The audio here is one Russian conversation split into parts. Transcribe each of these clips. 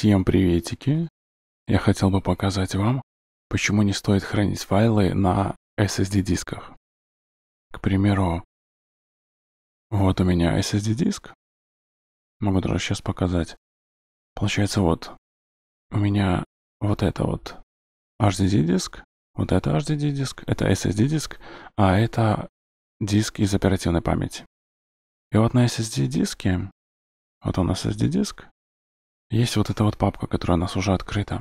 Всем приветики! Я хотел бы показать вам, почему не стоит хранить файлы на SSD-дисках. К примеру, вот у меня SSD-диск. Могу даже сейчас показать. Получается вот, у меня вот это вот HDD-диск, вот это HDD-диск, это SSD-диск, а это диск из оперативной памяти. И вот на SSD-диске, вот он SSD-диск, есть вот эта вот папка, которая у нас уже открыта.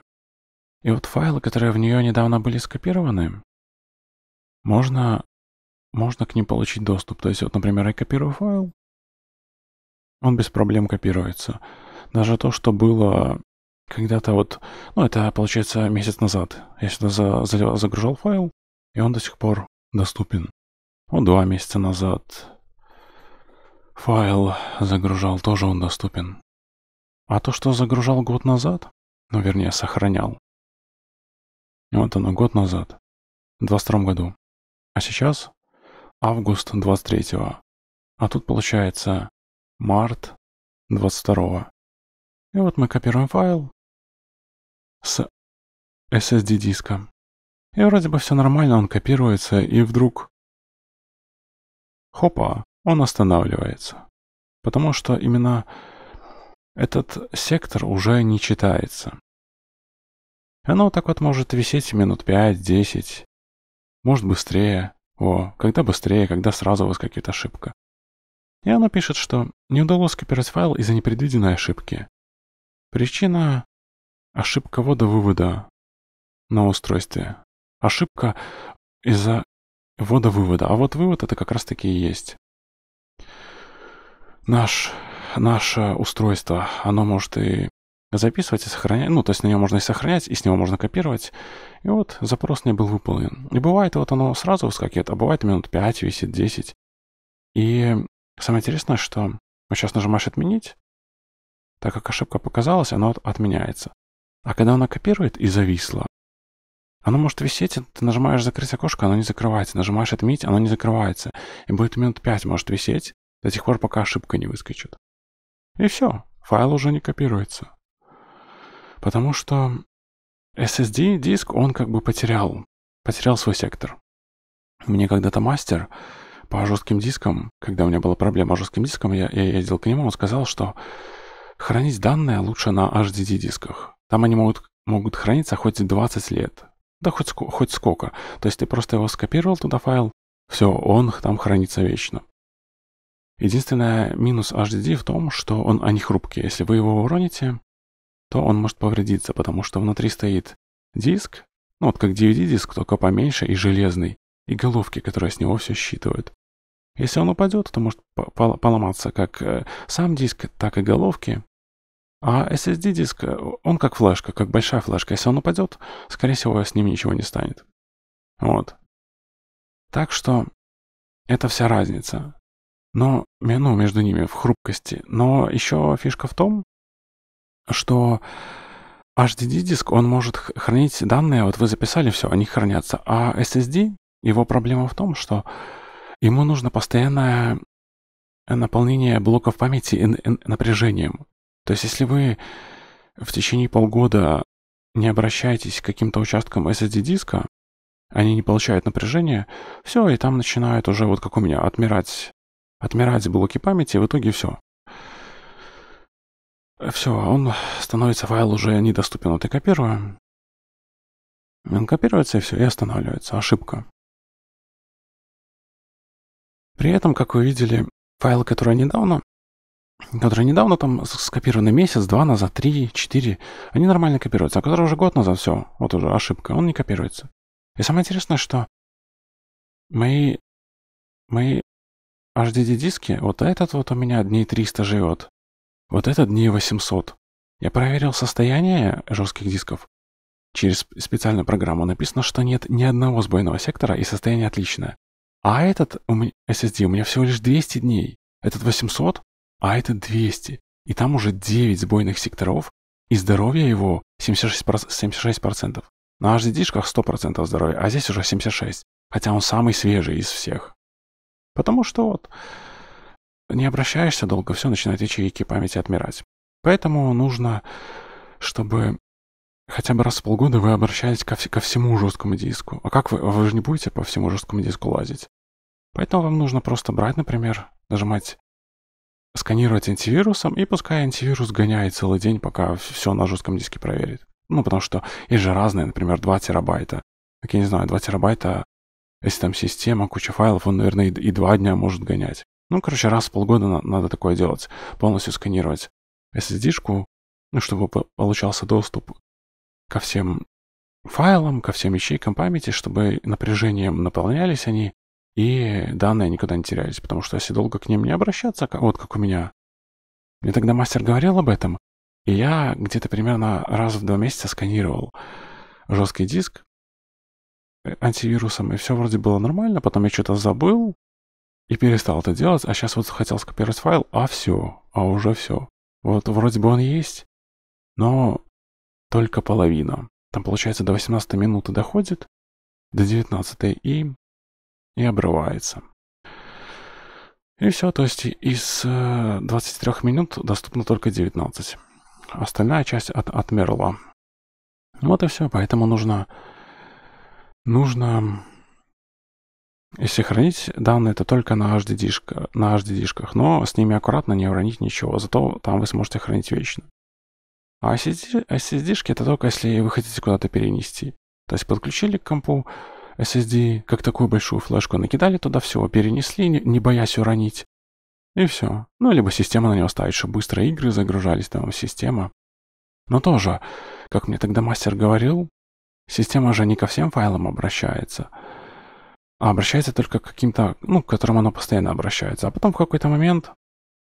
И вот файлы, которые в нее недавно были скопированы, можно, можно к ним получить доступ. То есть вот, например, я копирую файл, он без проблем копируется. Даже то, что было когда-то вот, ну это получается месяц назад. Я сюда за, за, загружал файл, и он до сих пор доступен. Вот два месяца назад файл загружал, тоже он доступен. А то, что загружал год назад, ну, вернее, сохранял. Вот оно, год назад, в 22 году. А сейчас август 23-го. А тут получается март 22-го. И вот мы копируем файл с SSD диска. И вроде бы все нормально, он копируется, и вдруг... Хопа, он останавливается. Потому что именно этот сектор уже не читается. Оно так вот может висеть минут 5-10. Может быстрее. О, когда быстрее, когда сразу выскакивает ошибка. И оно пишет, что не удалось скопировать файл из-за непредвиденной ошибки. Причина – ошибка ввода вывода на устройстве. Ошибка из-за ввода вывода. А вот вывод это как раз таки и есть. Наш наше устройство, оно может и записывать и сохранять, ну, то есть на него можно и сохранять, и с него можно копировать. И вот запрос не был выполнен. И бывает вот оно сразу выскакивает, а бывает минут 5 висит, 10. И самое интересное, что вот сейчас нажимаешь «Отменить», так как ошибка показалась, оно отменяется. А когда оно копирует и зависло, оно может висеть, ты нажимаешь «Закрыть окошко», оно не закрывается. Нажимаешь «Отменить», оно не закрывается. И будет минут 5 может висеть, до тех пор, пока ошибка не выскочит. И все, файл уже не копируется. Потому что SSD диск, он как бы потерял, потерял свой сектор. Мне когда-то мастер по жестким дискам, когда у меня была проблема с жестким диском, я, я ездил к нему, он сказал, что хранить данные лучше на HDD дисках. Там они могут, могут храниться хоть 20 лет. Да хоть, хоть сколько. То есть ты просто его скопировал туда файл, все, он там хранится вечно. Единственное, минус HDD в том, что он они хрупкие. Если вы его уроните, то он может повредиться, потому что внутри стоит диск, ну вот как DVD-диск, только поменьше и железный, и головки, которые с него все считывают. Если он упадет, то может поломаться как э, сам диск, так и головки. А SSD-диск, э, он как флешка, как большая флешка. Если он упадет, скорее всего, с ним ничего не станет. Вот. Так что это вся разница. Но, ну, между ними, в хрупкости. Но еще фишка в том, что HDD-диск, он может хранить данные, вот вы записали все, они хранятся. А SSD, его проблема в том, что ему нужно постоянное наполнение блоков памяти напряжением. То есть если вы в течение полгода не обращаетесь к каким-то участкам SSD-диска, они не получают напряжения, все, и там начинают уже, вот как у меня, отмирать отмирать блоки памяти, и в итоге все. Все, он становится, файл уже недоступен. Вот я копирую. Он копируется и все, и останавливается. Ошибка. При этом, как вы видели, файл, который недавно, который недавно там скопированы месяц, два назад, три, четыре, они нормально копируются. А который уже год назад, все, вот уже ошибка, он не копируется. И самое интересное, что мои, мои HDD-диски, вот этот вот у меня дней 300 живет. Вот этот дней 800. Я проверил состояние жестких дисков. Через специальную программу написано, что нет ни одного сбойного сектора и состояние отличное. А этот у меня, SSD у меня всего лишь 200 дней. Этот 800, а этот 200. И там уже 9 сбойных секторов, и здоровье его 76%. 76%. На HDD-шках 100% здоровья, а здесь уже 76%. Хотя он самый свежий из всех. Потому что вот не обращаешься долго, все начинает ячейки памяти отмирать. Поэтому нужно, чтобы хотя бы раз в полгода вы обращались ко, вс- ко всему жесткому диску. А как вы? Вы же не будете по всему жесткому диску лазить. Поэтому вам нужно просто брать, например, нажимать сканировать антивирусом, и пускай антивирус гоняет целый день, пока все на жестком диске проверит. Ну, потому что есть же разные, например, 2 терабайта. Так я не знаю, 2 терабайта если там система, куча файлов, он, наверное, и два дня может гонять. Ну, короче, раз в полгода на надо такое делать, полностью сканировать SSD-шку, ну, чтобы получался доступ ко всем файлам, ко всем ячейкам памяти, чтобы напряжением наполнялись они, и данные никуда не терялись, потому что если долго к ним не обращаться, вот как у меня, мне тогда мастер говорил об этом, и я где-то примерно раз в два месяца сканировал жесткий диск, Э, антивирусом, и все вроде было нормально, потом я что-то забыл и перестал это делать, а сейчас вот хотел скопировать файл, а все, а уже все. Вот вроде бы он есть, но только половина. Там, получается, до 18 минуты доходит, до 19 и, и обрывается. И все, то есть из 23 э, минут доступно только 19. Остальная часть от, отмерла. Вот и все, поэтому нужно нужно если хранить данные, то только на HDD, шках HDD, но с ними аккуратно не уронить ничего, зато там вы сможете хранить вечно. А SSD, SSD это только если вы хотите куда-то перенести. То есть подключили к компу SSD, как такую большую флешку, накидали туда все, перенесли, не, не боясь уронить. И все. Ну, либо система на него ставит, чтобы быстро игры загружались там в система. Но тоже, как мне тогда мастер говорил, Система же не ко всем файлам обращается, а обращается только к каким-то, ну, к которым она постоянно обращается. А потом в какой-то момент,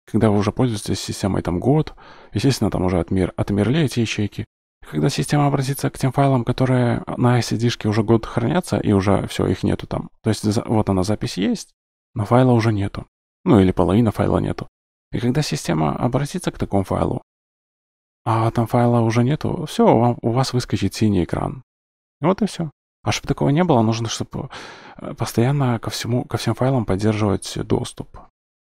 когда вы уже пользуетесь системой там год, естественно, там уже отмер, отмерли эти ячейки, когда система обратится к тем файлам, которые на ssd шке уже год хранятся, и уже все, их нету там. То есть вот она, запись есть, но файла уже нету. Ну или половина файла нету. И когда система обратится к такому файлу, а там файла уже нету, все, у вас выскочит синий экран. Вот и все. А чтобы такого не было, нужно, чтобы э, постоянно ко, всему, ко всем файлам поддерживать доступ.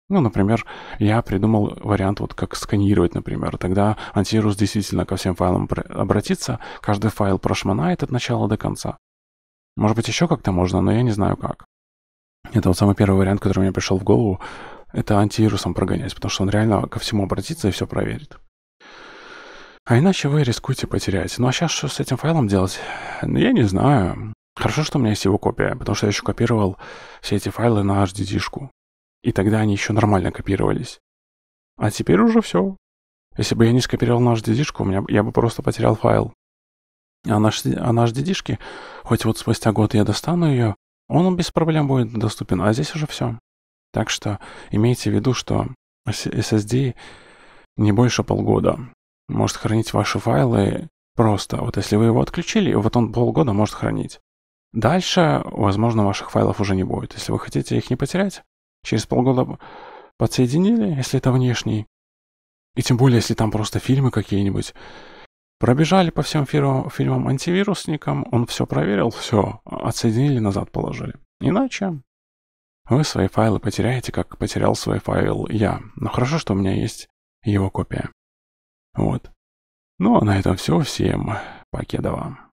Ну, например, я придумал вариант, вот как сканировать, например. Тогда антивирус действительно ко всем файлам обратится, каждый файл прошмонает от начала до конца. Может быть, еще как-то можно, но я не знаю как. Это вот самый первый вариант, который мне пришел в голову, это антивирусом прогонять, потому что он реально ко всему обратится и все проверит. А иначе вы рискуете потерять. Ну а сейчас что с этим файлом делать? Я не знаю. Хорошо, что у меня есть его копия, потому что я еще копировал все эти файлы на HDD-шку. И тогда они еще нормально копировались. А теперь уже все. Если бы я не скопировал на HDD-шку, у меня, я бы просто потерял файл. А на, а на HDD-шке, хоть вот спустя год я достану ее, он без проблем будет доступен, а здесь уже все. Так что имейте в виду, что SSD не больше полгода может хранить ваши файлы просто. Вот если вы его отключили, вот он полгода может хранить. Дальше, возможно, ваших файлов уже не будет. Если вы хотите их не потерять, через полгода подсоединили, если это внешний. И тем более, если там просто фильмы какие-нибудь. Пробежали по всем фиру, фильмам антивирусникам, он все проверил, все, отсоединили, назад положили. Иначе вы свои файлы потеряете, как потерял свой файл я. Но хорошо, что у меня есть его копия. Вот. Ну а на этом все. Всем покеда вам.